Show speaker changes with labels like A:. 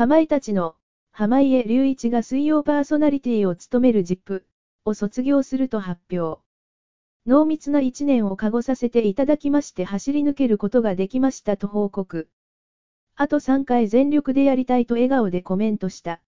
A: かまいたちの、濱家隆一が水曜パーソナリティを務める ZIP を卒業すると発表。濃密な1年を過ごさせていただきまして走り抜けることができましたと報告。
B: あと3回全力でやりたいと笑顔でコメントした。